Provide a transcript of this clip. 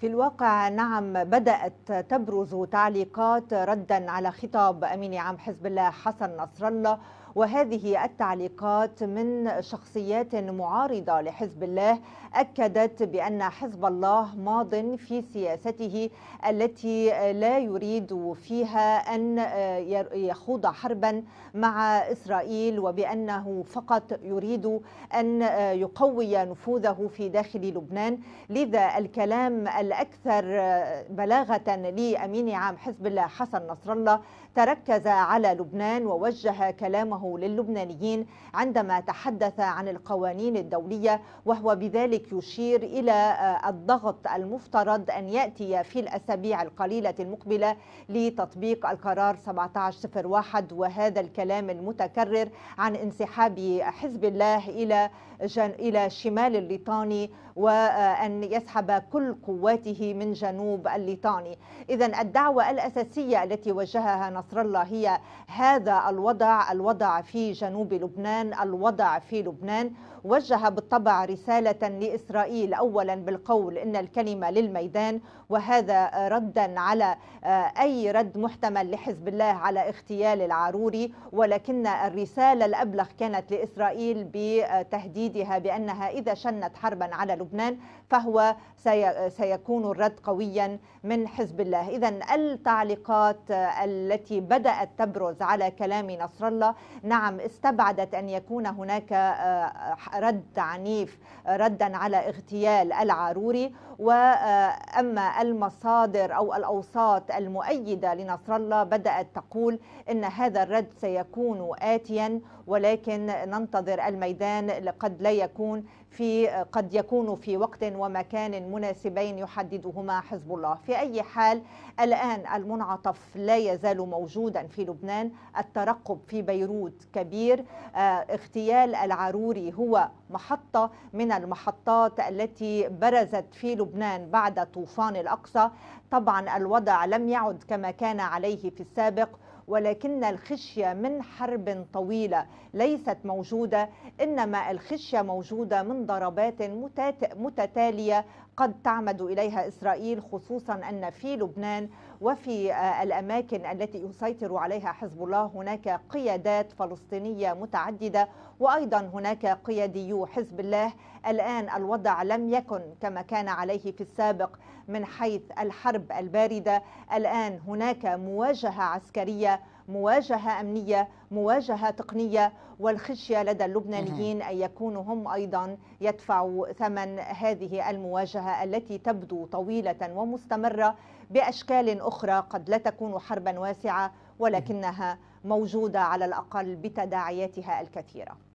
في الواقع نعم بدأت تبرز تعليقات ردا على خطاب أمين عام حزب الله حسن نصر الله وهذه التعليقات من شخصيات معارضة لحزب الله أكدت بأن حزب الله ماض في سياسته التي لا يريد فيها أن يخوض حربا مع إسرائيل وبأنه فقط يريد أن يقوي نفوذه في داخل لبنان لذا الكلام الأكثر بلاغة لأمين عام حزب الله حسن نصر الله تركز على لبنان ووجه كلامه كلامه للبنانيين عندما تحدث عن القوانين الدولية وهو بذلك يشير إلى آه، الضغط المفترض أن يأتي في الأسابيع القليلة المقبلة لتطبيق القرار 1701 وهذا الكلام المتكرر عن انسحاب حزب الله إلى إلى شمال الليطاني وأن آه، يسحب كل قواته من جنوب الليطاني إذا الدعوة الأساسية التي وجهها نصر الله هي هذا الوضع الوضع في جنوب لبنان الوضع في لبنان وجه بالطبع رسالة لإسرائيل أولا بالقول إن الكلمة للميدان وهذا ردا على آه، أي رد محتمل لحزب الله على اغتيال العروري ولكن الرسالة الأبلغ كانت لإسرائيل بتهديدها بأنها إذا شنت حربا على لبنان فهو سيكون الرد قويا من حزب الله إذا التعليقات التي بدأت تبرز على كلام نصر الله نعم استبعدت أن يكون هناك آه، رد عنيف ردا على اغتيال العاروري وأما المصادر أو الأوساط المؤيدة لنصر الله بدأت تقول أن هذا الرد سيكون آتيا ولكن ننتظر الميدان قد لا يكون في قد يكون في وقت ومكان مناسبين يحددهما حزب الله في أي حال الآن المنعطف لا يزال موجودا في لبنان الترقب في بيروت كبير آه، اغتيال العروري هو محطة من المحطات التي برزت في لبنان لبنان بعد طوفان الأقصى طبعا الوضع لم يعد كما كان عليه في السابق ولكن الخشية من حرب طويلة ليست موجودة إنما الخشية موجودة من ضربات متتالية قد تعمد إليها إسرائيل خصوصا أن في لبنان وفي آه، الأماكن التي يسيطر عليها حزب الله هناك قيادات فلسطينية متعددة وأيضا هناك قياديو حزب الله الآن الوضع لم يكن كما كان عليه في السابق من حيث الحرب الباردة الآن هناك مواجهة عسكرية مواجهة أمنية مواجهة تقنية والخشية لدى اللبنانيين أن يكونوا هم أيضا يدفعوا ثمن هذه المواجهة التي تبدو طويلة ومستمرة بأشكال أخرى قد لا تكون حربا واسعة ولكنها موجودة على الأقل بتداعياتها الكثيرة